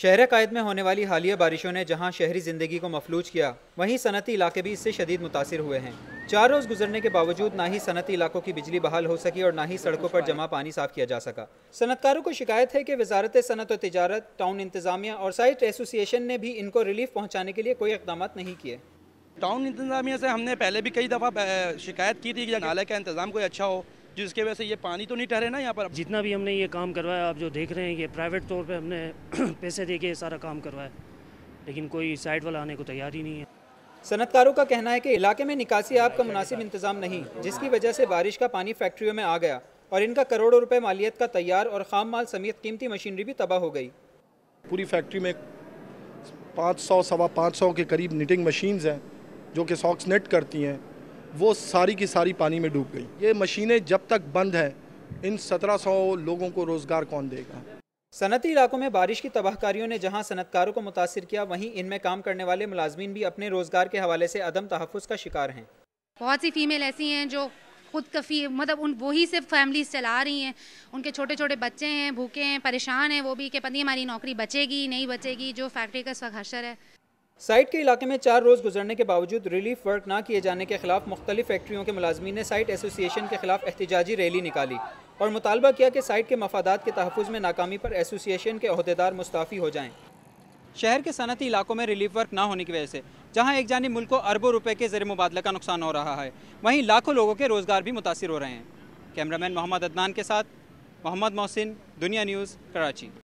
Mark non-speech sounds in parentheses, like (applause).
शहर कायद में होने वाली हालिया बारिशों ने जहां शहरी जिंदगी को मफलूज किया वहीं सनती इलाके भी इससे शदीद मुतासर हुए हैं चार रोज गुजरने के बावजूद ना ही सनती इलाकों की बिजली बहाल हो सकी और ना ही सड़कों पर जमा पानी साफ किया जा सका सनतकारों को शिकायत है कि वजारत सनत और तजारत टाउन इंतजामिया और साइट एसोसिएशन ने भी इनको रिलीफ पहुँचाने के लिए कोई इकदाम नहीं किए टाउन इंतजामिया से हमने पहले भी कई दफ़ा शिकायत की थी कि नाले का इंतजाम कोई अच्छा हो जिसके वजह से ये पानी तो नहीं ठहरे ना यहाँ पर जितना भी हमने ये काम करवाया आप जो देख रहे हैं ये प्राइवेट तौर पर हमने (clears throat) पैसे दे के सारा काम करवाया लेकिन कोई साइड वाला आने को तैयार ही नहीं है सनतकारों का कहना है कि इलाके में निकासी आपका का मुनासिब इंतजाम नहीं जिसकी वजह से बारिश का पानी फैक्ट्रियों में आ गया और इनका करोड़ों रुपए मालियत का तैयार और खाम माल समेत कीमती मशीनरी भी तबाह हो गई पूरी फैक्ट्री में पाँच सौ सवा पाँच सौ के करीब निटिंग मशीन्स हैं जो कि सॉक्स नेट करती हैं वो सारी की सारी पानी में डूब गई ये मशीनें जब तक बंद हैं इन 1700 लोगों को रोज़गार कौन देगा सनती इलाकों में बारिश की तबाहकारियों ने जहां सनतकारों को मुतासर किया वहीं इनमें काम करने वाले मुलाजमीन भी अपने रोज़गार के हवाले से अदम तहफ़ का शिकार हैं बहुत सी फीमेल ऐसी हैं जो खुद कफ़ी मतलब उन वही सिर्फ फैमिलीज चला रही हैं उनके छोटे छोटे बच्चे हैं भूखे हैं परेशान हैं वो भी कि पति हमारी नौकरी बचेगी नहीं बचेगी जो फैक्ट्री का सखशर है साइट के इलाके में चार रोज़ गुजरने के बावजूद रिलीफ वर्क ना किए जाने के खिलाफ मुख्तलि फैक्ट्रियों के मुलाजमी ने साइट एसोसिएशन के खिलाफ एहतजाजी रैली निकाली और मुतालबा किया कि साइट के मफादा के तहफ़ में नाकामी पर एसोसिएशन के अहदेदार मुस्ताफ़ी हो जाएँ शहर के सनती इलाकों में रिलीफ वर्क ना होने की वजह से जहाँ एक जानी मुल्क को अरबों रुपये के जर मुबादला का नुकसान हो रहा है वहीं लाखों लोगों के रोज़गार भी मुतासर हो रहे हैं कैमरामैन मोहम्मद अदनान के साथ मोहम्मद मोहसिन दुनिया न्यूज़ कराची